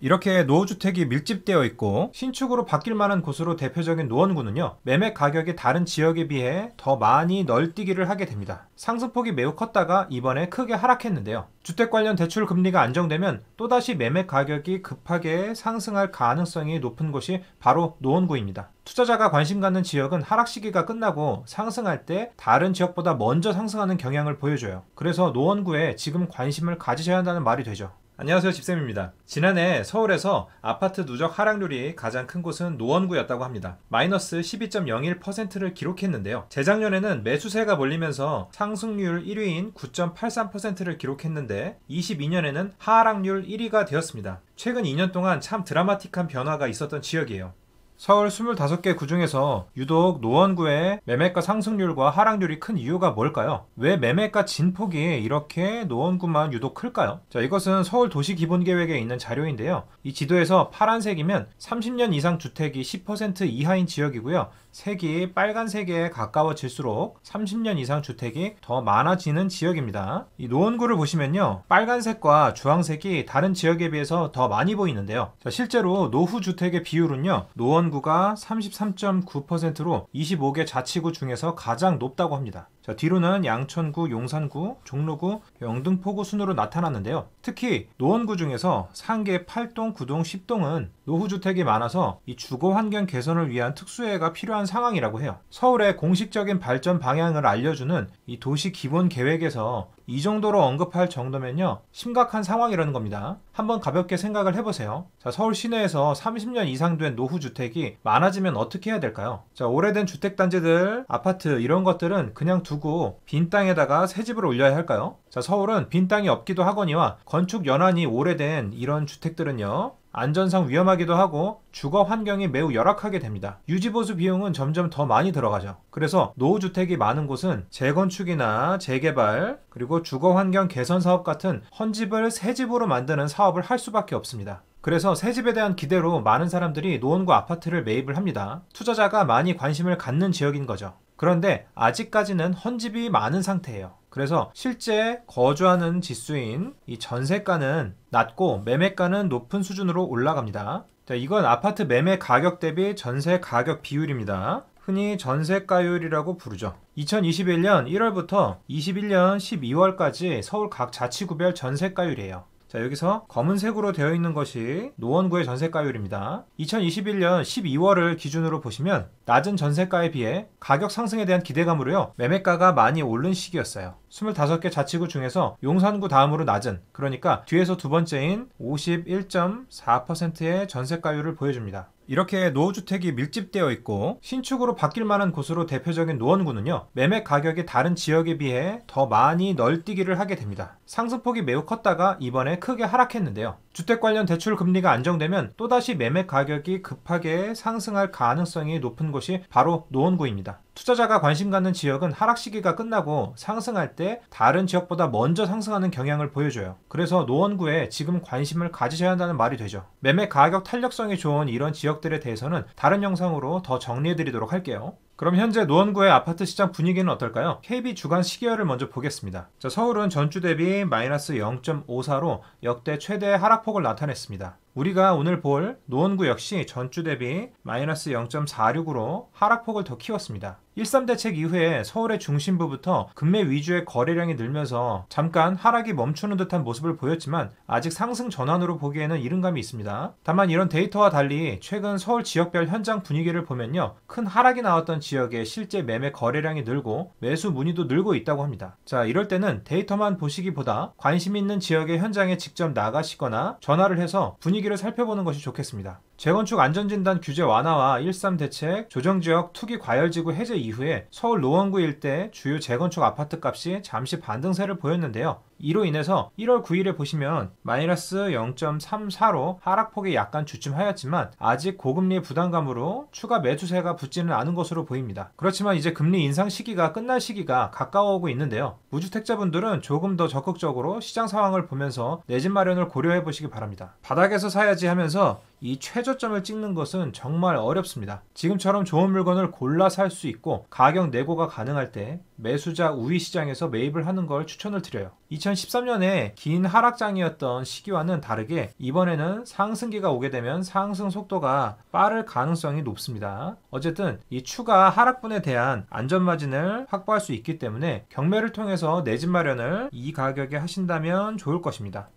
이렇게 노후주택이 밀집되어 있고 신축으로 바뀔 만한 곳으로 대표적인 노원구는요. 매매 가격이 다른 지역에 비해 더 많이 널뛰기를 하게 됩니다. 상승폭이 매우 컸다가 이번에 크게 하락했는데요. 주택 관련 대출 금리가 안정되면 또다시 매매 가격이 급하게 상승할 가능성이 높은 곳이 바로 노원구입니다. 투자자가 관심 갖는 지역은 하락 시기가 끝나고 상승할 때 다른 지역보다 먼저 상승하는 경향을 보여줘요. 그래서 노원구에 지금 관심을 가지셔야 한다는 말이 되죠. 안녕하세요 집쌤입니다. 지난해 서울에서 아파트 누적 하락률이 가장 큰 곳은 노원구였다고 합니다. 마이너스 12.01%를 기록했는데요. 재작년에는 매수세가 몰리면서 상승률 1위인 9.83%를 기록했는데 22년에는 하락률 1위가 되었습니다. 최근 2년 동안 참 드라마틱한 변화가 있었던 지역이에요. 서울 25개 구 중에서 유독 노원구의 매매가 상승률과 하락률이 큰 이유가 뭘까요? 왜 매매가 진폭이 이렇게 노원구만 유독 클까요? 자, 이것은 서울 도시 기본 계획에 있는 자료인데요. 이 지도에서 파란색이면 30년 이상 주택이 10% 이하인 지역이고요. 색이 빨간색에 가까워질수록 30년 이상 주택이 더 많아지는 지역입니다. 이 노원구를 보시면요. 빨간색과 주황색이 다른 지역에 비해서 더 많이 보이는데요. 자, 실제로 노후 주택의 비율은요. 노원 강남구가 33.9%로 25개 자치구 중에서 가장 높다고 합니다. 자, 뒤로는 양천구, 용산구, 종로구, 영등포구 순으로 나타났는데요. 특히 노원구 중에서 상계 8동, 9동, 10동은 노후주택이 많아서 이 주거 환경 개선을 위한 특수회가 필요한 상황이라고 해요. 서울의 공식적인 발전 방향을 알려주는 이 도시 기본 계획에서 이 정도로 언급할 정도면요. 심각한 상황이라는 겁니다. 한번 가볍게 생각을 해보세요. 자, 서울 시내에서 30년 이상 된 노후주택이 많아지면 어떻게 해야 될까요? 자, 오래된 주택단지들, 아파트 이런 것들은 그냥 두 두고 빈 땅에다가 새 집을 올려야 할까요? 자, 서울은 빈 땅이 없기도 하거니와 건축 연한이 오래된 이런 주택들은요. 안전상 위험하기도 하고 주거 환경이 매우 열악하게 됩니다. 유지보수 비용은 점점 더 많이 들어가죠. 그래서 노후주택이 많은 곳은 재건축이나 재개발 그리고 주거 환경 개선 사업 같은 헌집을 새 집으로 만드는 사업을 할 수밖에 없습니다. 그래서 새 집에 대한 기대로 많은 사람들이 노원구 아파트를 매입을 합니다. 투자자가 많이 관심을 갖는 지역인 거죠. 그런데 아직까지는 헌집이 많은 상태예요. 그래서 실제 거주하는 지수인 이 전세가는 낮고 매매가는 높은 수준으로 올라갑니다. 자, 이건 아파트 매매 가격 대비 전세 가격 비율입니다. 흔히 전세가율이라고 부르죠. 2021년 1월부터 21년 12월까지 서울 각 자치구별 전세가율이에요. 자 여기서 검은색으로 되어 있는 것이 노원구의 전세가율입니다. 2021년 12월을 기준으로 보시면 낮은 전세가에 비해 가격 상승에 대한 기대감으로요 매매가가 많이 오른 시기였어요. 25개 자치구 중에서 용산구 다음으로 낮은 그러니까 뒤에서 두 번째인 51.4%의 전세가율을 보여줍니다. 이렇게 노후주택이 밀집되어 있고 신축으로 바뀔 만한 곳으로 대표적인 노원구는요. 매매 가격이 다른 지역에 비해 더 많이 널뛰기를 하게 됩니다. 상승폭이 매우 컸다가 이번에 크게 하락했는데요. 주택 관련 대출 금리가 안정되면 또다시 매매 가격이 급하게 상승할 가능성이 높은 곳이 바로 노원구입니다. 투자자가 관심 갖는 지역은 하락 시기가 끝나고 상승할 때 다른 지역보다 먼저 상승하는 경향을 보여줘요. 그래서 노원구에 지금 관심을 가지셔야 한다는 말이 되죠. 매매 가격 탄력성이 좋은 이런 지역들에 대해서는 다른 영상으로 더 정리해드리도록 할게요. 그럼 현재 노원구의 아파트 시장 분위기는 어떨까요? KB 주간 1 0개을 먼저 보겠습니다. 자, 서울은 전주 대비 마이너스 0.54로 역대 최대 하락폭을 나타냈습니다. 우리가 오늘 볼 노원구 역시 전주 대비 마이너스 0.46으로 하락폭을 더 키웠습니다. 1.3 대책 이후에 서울의 중심부부터 금매 위주의 거래량이 늘면서 잠깐 하락이 멈추는 듯한 모습을 보였지만 아직 상승 전환으로 보기에는 이른감이 있습니다. 다만 이런 데이터와 달리 최근 서울 지역별 현장 분위기를 보면요. 큰 하락이 나왔던 지역에 실제 매매 거래량이 늘고 매수 문의도 늘고 있다고 합니다. 자, 이럴 때는 데이터만 보시기보다 관심 있는 지역의 현장에 직접 나가시거나 전화를 해서 분위기 분기를 살펴보는 것이 좋겠습니다. 재건축 안전진단 규제 완화와 1.3 대책, 조정지역 투기 과열지구 해제 이후에 서울 노원구 일대 주요 재건축 아파트 값이 잠시 반등세를 보였는데요. 이로 인해서 1월 9일에 보시면 마이너스 0.34로 하락폭이 약간 주춤하였지만 아직 고금리 부담감으로 추가 매수세가 붙지는 않은 것으로 보입니다. 그렇지만 이제 금리 인상 시기가 끝날 시기가 가까워오고 있는데요. 무주택자분들은 조금 더 적극적으로 시장 상황을 보면서 내 집 마련을 고려해 보시기 바랍니다. 바닥에서 사야지 하면서 이 최저점을 찍는 것은 정말 어렵습니다. 지금처럼 좋은 물건을 골라 살 수 있고 가격 내고가 가능할 때 매수자 우위 시장에서 매입을 하는 걸 추천을 드려요. 2013년에 긴 하락장이었던 시기와는 다르게 이번에는 상승기가 오게 되면 상승 속도가 빠를 가능성이 높습니다. 어쨌든 이 추가 하락분에 대한 안전마진을 확보할 수 있기 때문에 경매를 통해서 내 집 마련을 이 가격에 하신다면 좋을 것입니다.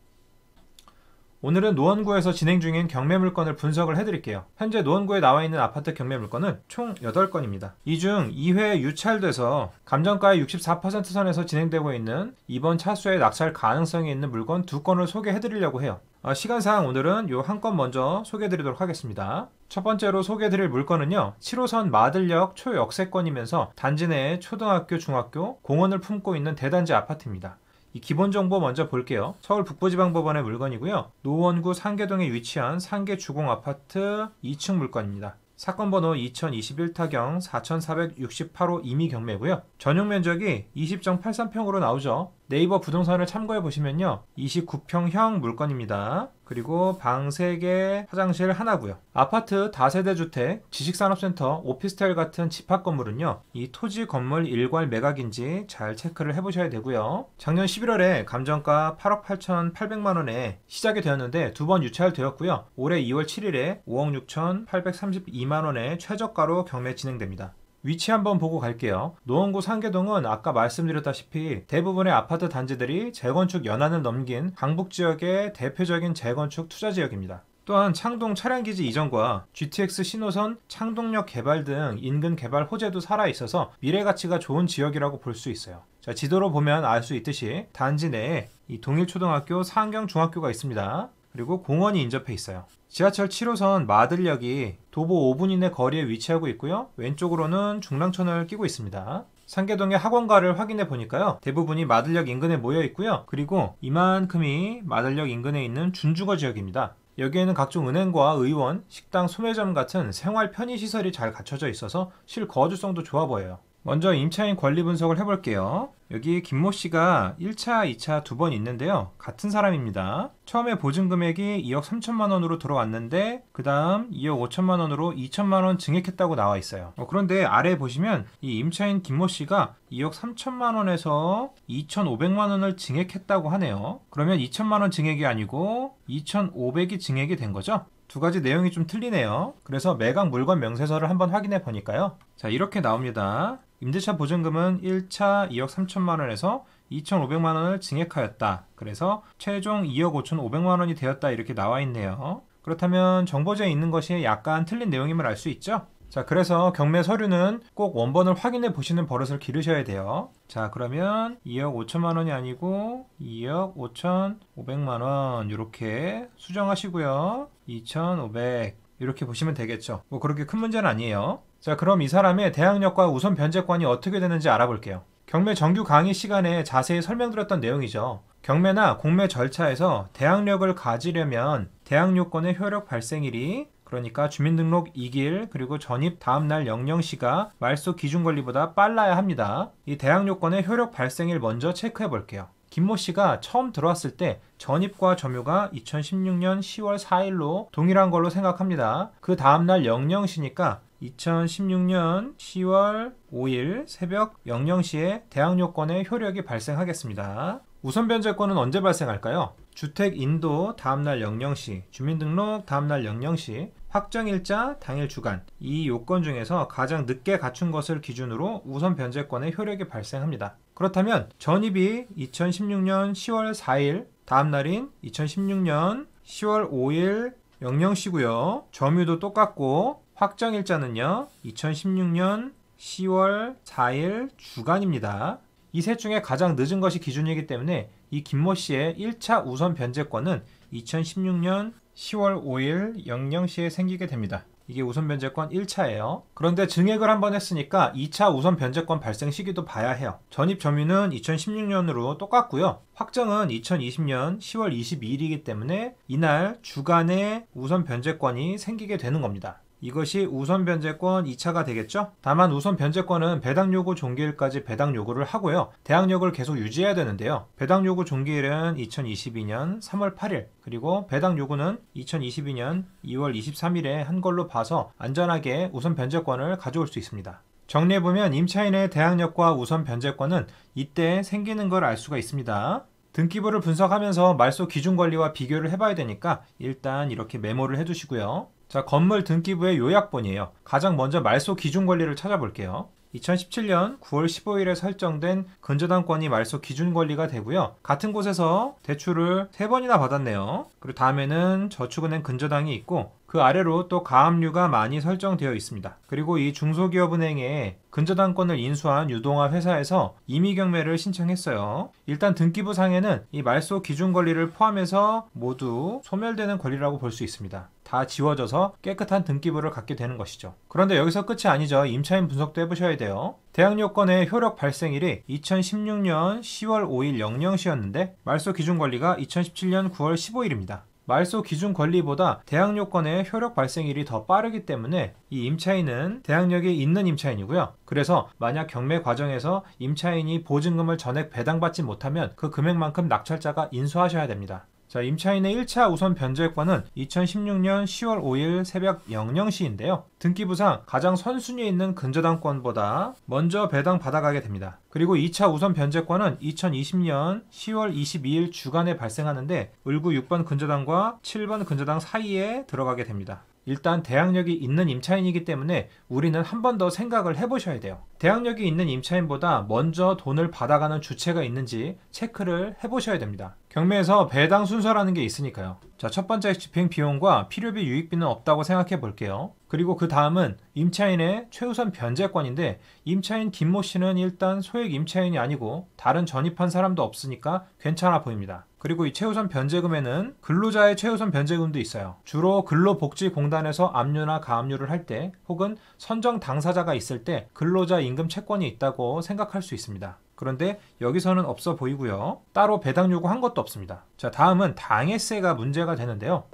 오늘은 노원구에서 진행 중인 경매 물건을 분석을 해드릴게요. 현재 노원구에 나와 있는 아파트 경매 물건은 총 8건입니다. 이 중 2회 유찰돼서 감정가의 64% 선에서 진행되고 있는 이번 차수에 낙찰 가능성이 있는 물건 2건을 소개해드리려고 해요. 어, 시간상 오늘은 요 한 건 먼저 소개해드리도록 하겠습니다. 첫 번째로 소개해드릴 물건은요. 7호선 마들역 초역세권이면서 단지 내에 초등학교, 중학교, 공원을 품고 있는 대단지 아파트입니다. 기본 정보 먼저 볼게요. 서울 북부지방법원의 물건이고요. 노원구 상계동에 위치한 상계주공 아파트 2층 물건입니다. 사건 번호 2021 타경 4468호 임의 경매고요. 전용 면적이 20.83평으로 나오죠. 네이버 부동산을 참고해 보시면요. 29평형 물건입니다. 그리고 방 3개, 화장실 하나고요. 아파트, 다세대 주택, 지식산업센터, 오피스텔 같은 집합 건물은요. 이 토지 건물 일괄 매각인지 잘 체크를 해보셔야 되고요. 작년 11월에 감정가 8억 8천 8백만 원에 시작이 되었는데 두 번 유찰되었고요. 올해 2월 7일에 5억 6천 832만 원의 최저가로 경매 진행됩니다. 위치 한번 보고 갈게요. 노원구 상계동은 아까 말씀드렸다시피 대부분의 아파트 단지들이 재건축 연한을 넘긴 강북 지역의 대표적인 재건축 투자 지역입니다. 또한 창동 차량기지 이전과 GTX 신호선, 창동역 개발 등 인근 개발 호재도 살아있어서 미래가치가 좋은 지역이라고 볼 수 있어요. 자, 지도로 보면 알 수 있듯이 단지 내에 이 동일초등학교, 상경중학교가 있습니다. 그리고 공원이 인접해 있어요. 지하철 7호선 마들역이 도보 5분 이내 거리에 위치하고 있고요. 왼쪽으로는 중랑천을 끼고 있습니다. 상계동의 학원가를 확인해 보니까요. 대부분이 마들역 인근에 모여 있고요. 그리고 이만큼이 마들역 인근에 있는 준주거 지역입니다. 여기에는 각종 은행과 의원, 식당, 소매점 같은 생활 편의시설이 잘 갖춰져 있어서 실거주성도 좋아 보여요. 먼저 임차인 권리 분석을 해볼게요. 여기 김모 씨가 1차, 2차 두 번 있는데요. 같은 사람입니다. 처음에 보증 금액이 2억 3천만 원으로 들어왔는데 그 다음 2억 5천만 원으로 2천만 원 증액했다고 나와 있어요. 어, 그런데 아래 보시면 이 임차인 김모 씨가 2억 3천만 원에서 2,500만 원을 증액했다고 하네요. 그러면 2천만 원 증액이 아니고 2,500이 증액이 된 거죠? 두 가지 내용이 좀 틀리네요. 그래서 매각 물건 명세서를 한번 확인해 보니까요. 자, 이렇게 나옵니다. 임대차 보증금은 1차 2억 3천만 원에서 2,500만 원을 증액하였다. 그래서 최종 2억 5,500만 원이 되었다. 이렇게 나와 있네요. 그렇다면 정보제에 있는 것이 약간 틀린 내용임을 알 수 있죠? 자, 그래서 경매 서류는 꼭 원본을 확인해 보시는 버릇을 기르셔야 돼요. 자, 그러면 2억 5천만 원이 아니고 2억 5천 5백만 원, 이렇게 수정하시고요. 2,500. 이렇게 보시면 되겠죠. 뭐 그렇게 큰 문제는 아니에요. 자, 그럼 이 사람의 대항력과 우선 변제권이 어떻게 되는지 알아볼게요. 경매 정규 강의 시간에 자세히 설명드렸던 내용이죠. 경매나 공매 절차에서 대항력을 가지려면 대항요건의 효력 발생일이 그러니까 주민등록 2일 그리고 전입 다음날 00시가 말소 기준 권리보다 빨라야 합니다. 이 대항요건의 효력 발생일 먼저 체크해 볼게요. 김모 씨가 처음 들어왔을 때 전입과 점유가 2016년 10월 4일로 동일한 걸로 생각합니다. 그 다음날 00시니까 2016년 10월 5일 새벽 00시에 대항요건의 효력이 발생하겠습니다. 우선변제권은 언제 발생할까요? 주택 인도 다음날 00시, 주민등록 다음날 00시, 확정일자, 당일 주간 이 요건 중에서 가장 늦게 갖춘 것을 기준으로 우선변제권의 효력이 발생합니다. 그렇다면 전입이 2016년 10월 4일 다음날인 2016년 10월 5일 00시고요. 점유도 똑같고 확정일자는요, 2016년 10월 4일 주간입니다. 이 셋 중에 가장 늦은 것이 기준이기 때문에 이 김모 씨의 1차 우선 변제권은 2016년 10월 5일 00시에 생기게 됩니다. 이게 우선 변제권 1차예요. 그런데 증액을 한 번 했으니까 2차 우선 변제권 발생 시기도 봐야 해요. 전입 점유는 2016년으로 똑같고요. 확정은 2020년 10월 22일이기 때문에 이날 주간에 우선 변제권이 생기게 되는 겁니다. 이것이 우선 변제권 2차가 되겠죠? 다만 우선 변제권은 배당 요구 종기일까지 배당 요구를 하고요. 대항력을 계속 유지해야 되는데요. 배당 요구 종기일은 2022년 3월 8일, 그리고 배당 요구는 2022년 2월 23일에 한 걸로 봐서 안전하게 우선 변제권을 가져올 수 있습니다. 정리해보면 임차인의 대항력과 우선 변제권은 이때 생기는 걸 알 수가 있습니다. 등기부를 분석하면서 말소 기준 관리와 비교를 해봐야 되니까 일단 이렇게 메모를 해두시고요. 자, 건물 등기부의 요약본이에요. 가장 먼저 말소 기준 권리를 찾아볼게요. 2017년 9월 15일에 설정된 근저당권이 말소 기준 권리가 되고요. 같은 곳에서 대출을 3번이나 받았네요. 그리고 다음에는 저축은행 근저당이 있고 그 아래로 또 가압류가 많이 설정되어 있습니다. 그리고 이 중소기업은행에 근저당권을 인수한 유동화 회사에서 임의경매를 신청했어요. 일단 등기부 상에는 이 말소 기준 권리를 포함해서 모두 소멸되는 권리라고 볼 수 있습니다. 다 지워져서 깨끗한 등기부를 갖게 되는 것이죠. 그런데 여기서 끝이 아니죠. 임차인 분석도 해보셔야 돼요. 대항요건의 효력 발생일이 2016년 10월 5일 00시였는데 말소 기준 권리가 2017년 9월 15일입니다. 말소 기준 권리보다 대항 요건의 효력 발생일이 더 빠르기 때문에 이 임차인은 대항력이 있는 임차인이고요. 그래서 만약 경매 과정에서 임차인이 보증금을 전액 배당받지 못하면 그 금액만큼 낙찰자가 인수하셔야 됩니다. 자, 임차인의 1차 우선 변제권은 2016년 10월 5일 새벽 00시인데요. 등기부상 가장 선순위에 있는 근저당권보다 먼저 배당 받아가게 됩니다. 그리고 2차 우선 변제권은 2020년 10월 22일 주간에 발생하는데 을구 6번 근저당과 7번 근저당 사이에 들어가게 됩니다. 일단 대항력이 있는 임차인이기 때문에 우리는 한 번 더 생각을 해보셔야 돼요. 대항력이 있는 임차인보다 먼저 돈을 받아가는 주체가 있는지 체크를 해보셔야 됩니다. 경매에서 배당 순서라는 게 있으니까요. 자, 첫 번째 집행 비용과 필요비 유익비는 없다고 생각해 볼게요. 그리고 그 다음은 임차인의 최우선 변제권인데 임차인 김모 씨는 일단 소액 임차인이 아니고 다른 전입한 사람도 없으니까 괜찮아 보입니다. 그리고 이 최우선 변제금에는 근로자의 최우선 변제금도 있어요. 주로 근로복지공단에서 압류나 가압류를 할 때 혹은 선정 당사자가 있을 때 근로자 임금 채권이 있다고 생각할 수 있습니다. 그런데 여기서는 없어 보이고요. 따로 배당 요구한 것도 없습니다. 자, 다음은 당의세가 문제가 되는데요.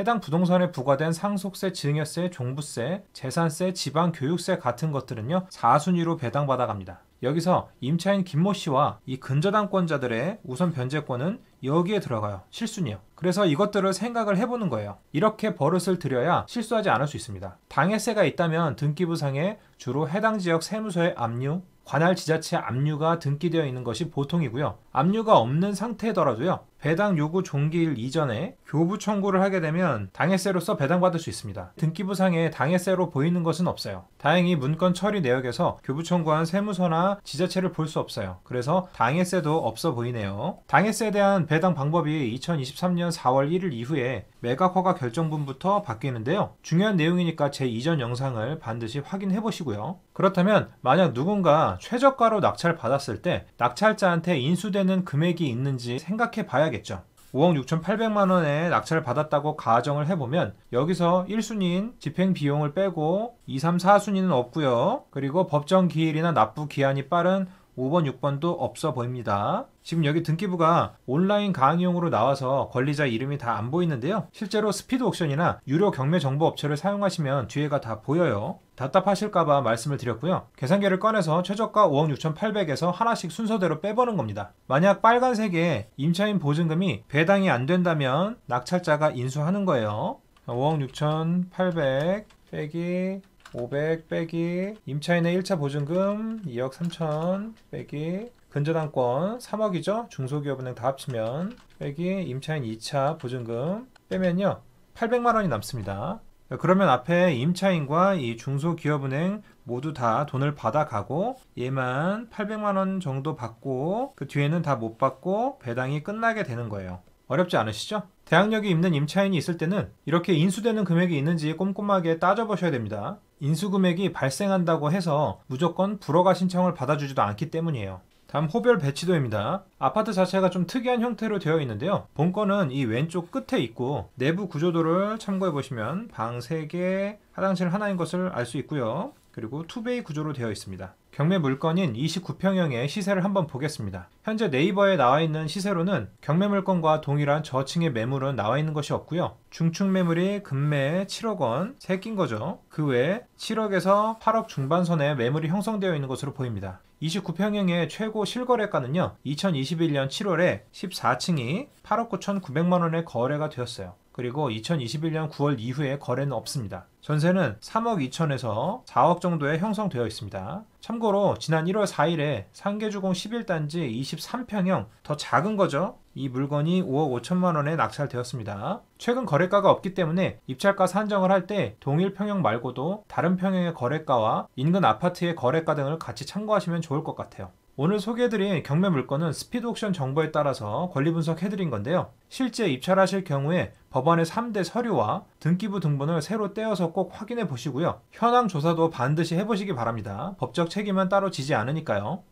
해당 부동산에 부과된 상속세, 증여세, 종부세, 재산세, 지방 교육세 같은 것들은요. 4순위로 배당받아 갑니다. 여기서 임차인 김모 씨와 이 근저당권자들의 우선 변제권은 여기에 들어가요. 실순이요. 그래서 이것들을 생각을 해보는 거예요. 이렇게 버릇을 들여야 실수하지 않을 수 있습니다. 당해세가 있다면 등기부상에 주로 해당 지역 세무서에 압류, 관할 지자체 압류가 등기되어 있는 것이 보통이고요. 압류가 없는 상태더라도요. 배당 요구 종기일 이전에 교부 청구를 하게 되면 당해세로서 배당받을 수 있습니다. 등기부상에 당해세로 보이는 것은 없어요. 다행히 문건 처리 내역에서 교부 청구한 세무서나 지자체를 볼 수 없어요. 그래서 당해세도 없어 보이네요. 당해세에 대한 배당 방법이 2023년 4월 1일 이후에 매각 허가 결정분부터 바뀌는데요. 중요한 내용이니까 제 이전 영상을 반드시 확인해 보시고요. 그렇다면 만약 누군가 최저가로 낙찰 받았을 때 낙찰자한테 인수되는 금액이 있는지 생각해 봐야 해야겠죠. 5억 6,800만 원의 낙찰을 받았다고 가정을 해보면 여기서 1순위인 집행 비용을 빼고 2, 3, 4순위는 없고요. 그리고 법정 기일이나 납부 기한이 빠른 5번, 6번도 없어 보입니다. 지금 여기 등기부가 온라인 강의용으로 나와서 권리자 이름이 다 안 보이는데요. 실제로 스피드 옥션이나 유료 경매 정보 업체를 사용하시면 뒤에가 다 보여요. 답답하실까봐 말씀을 드렸고요. 계산기를 꺼내서 최저가 5억6,800에서 하나씩 순서대로 빼보는 겁니다. 만약 빨간색에 임차인 보증금이 배당이 안 된다면 낙찰자가 인수하는 거예요. 5억6,800 빼기 500 빼기 임차인의 1차 보증금 2억 3천 빼기 근저당권 3억이죠. 중소기업은행 다 합치면 빼기 임차인 2차 보증금 빼면요. 800만 원이 남습니다. 그러면 앞에 임차인과 이 중소기업은행 모두 다 돈을 받아가고 얘만 800만 원 정도 받고 그 뒤에는 다 못 받고 배당이 끝나게 되는 거예요. 어렵지 않으시죠? 대항력이 있는 임차인이 있을 때는 이렇게 인수되는 금액이 있는지 꼼꼼하게 따져보셔야 됩니다. 인수금액이 발생한다고 해서 무조건 불허가 신청을 받아주지도 않기 때문이에요. 다음 호별 배치도입니다. 아파트 자체가 좀 특이한 형태로 되어 있는데요. 본건은 이 왼쪽 끝에 있고 내부 구조도를 참고해 보시면 방 3개, 화장실 하나인 것을 알 수 있고요. 그리고 투베이 구조로 되어 있습니다. 경매 물건인 29평형의 시세를 한번 보겠습니다. 현재 네이버에 나와 있는 시세로는 경매 물건과 동일한 저층의 매물은 나와 있는 것이 없고요. 중층 매물이 금매 7억 원, 새낀 거죠. 그 외에 7억에서 8억 중반선의 매물이 형성되어 있는 것으로 보입니다. 29평형의 최고 실거래가는요. 2021년 7월에 14층이 8억 9,900만 원에 거래가 되었어요. 그리고 2021년 9월 이후에 거래는 없습니다. 전세는 3억 2천에서 4억 정도에 형성되어 있습니다. 참고로 지난 1월 4일에 상계주공 11단지 23평형 더 작은 거죠. 이 물건이 5억 5천만 원에 낙찰되었습니다. 최근 거래가가 없기 때문에 입찰가 산정을 할 때 동일 평형 말고도 다른 평형의 거래가와 인근 아파트의 거래가 등을 같이 참고하시면 좋을 것 같아요. 오늘 소개해드린 경매 물건은 스피드 옥션 정보에 따라서 권리 분석해드린 건데요. 실제 입찰하실 경우에 법안의 3대 서류와 등기부 등본을 새로 떼어서 꼭 확인해 보시고요. 현황 조사도 반드시 해보시기 바랍니다. 법적 책임은 따로 지지 않으니까요.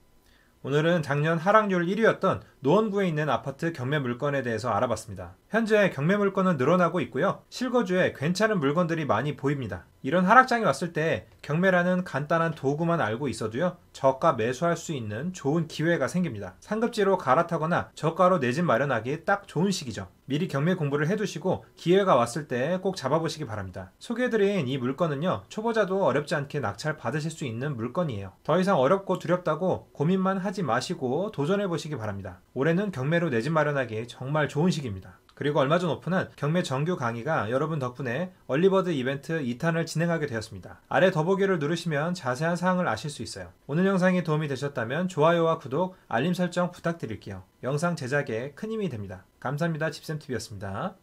오늘은 작년 하락률 1위였던 노원구에 있는 아파트 경매 물건에 대해서 알아봤습니다. 현재 경매 물건은 늘어나고 있고요. 실거주에 괜찮은 물건들이 많이 보입니다. 이런 하락장이 왔을 때 경매라는 간단한 도구만 알고 있어도요. 저가 매수할 수 있는 좋은 기회가 생깁니다. 상급지로 갈아타거나 저가로 내 집 마련하기 딱 좋은 시기죠. 미리 경매 공부를 해두시고 기회가 왔을 때 꼭 잡아보시기 바랍니다. 소개해드린 이 물건은요. 초보자도 어렵지 않게 낙찰 받으실 수 있는 물건이에요. 더 이상 어렵고 두렵다고 고민만 하지 마시고 도전해보시기 바랍니다. 올해는 경매로 내 집 마련하기 정말 좋은 시기입니다. 그리고 얼마 전 오픈한 경매 정규 강의가 여러분 덕분에 얼리버드 이벤트 2탄을 진행하게 되었습니다. 아래 더보기를 누르시면 자세한 사항을 아실 수 있어요. 오늘 영상이 도움이 되셨다면 좋아요와 구독, 알림 설정 부탁드릴게요. 영상 제작에 큰 힘이 됩니다. 감사합니다. 집쌤TV였습니다.